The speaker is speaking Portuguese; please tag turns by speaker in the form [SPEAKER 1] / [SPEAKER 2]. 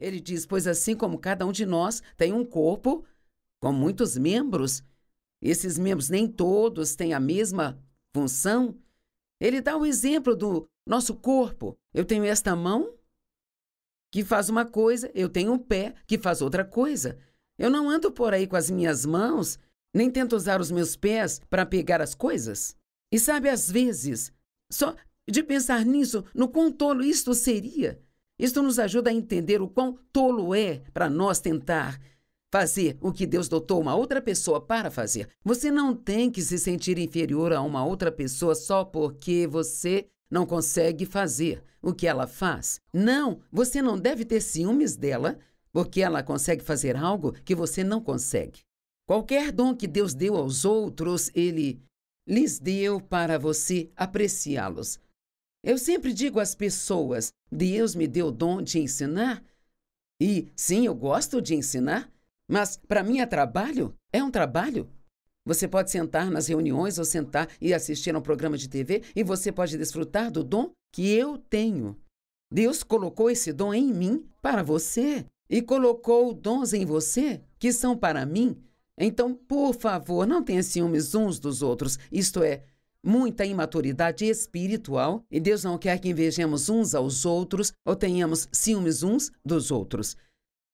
[SPEAKER 1] Ele diz: Pois assim como cada um de nós tem um corpo com muitos membros, esses membros nem todos têm a mesma função. Ele dá o exemplo do nosso corpo. Eu tenho esta mão que faz uma coisa, eu tenho um pé que faz outra coisa. Eu não ando por aí com as minhas mãos, nem tento usar os meus pés para pegar as coisas. E sabe, às vezes, só de pensar nisso, no quão tolo isto seria. Isso nos ajuda a entender o quão tolo é para nós tentar fazer o que Deus dotou uma outra pessoa para fazer. Você não tem que se sentir inferior a uma outra pessoa só porque você não consegue fazer o que ela faz. Não, você não deve ter ciúmes dela porque ela consegue fazer algo que você não consegue. Qualquer dom que Deus deu aos outros, Ele lhes deu para você apreciá-los. Eu sempre digo às pessoas: Deus me deu o dom de ensinar. E sim, eu gosto de ensinar, mas para mim é trabalho? É um trabalho? Você pode sentar nas reuniões ou sentar e assistir a um programa de TV e você pode desfrutar do dom que eu tenho. Deus colocou esse dom em mim para você e colocou dons em você que são para mim. Então, por favor, não tenha ciúmes uns dos outros, isto é, muita imaturidade espiritual e Deus não quer que invejemos uns aos outros ou tenhamos ciúmes uns dos outros.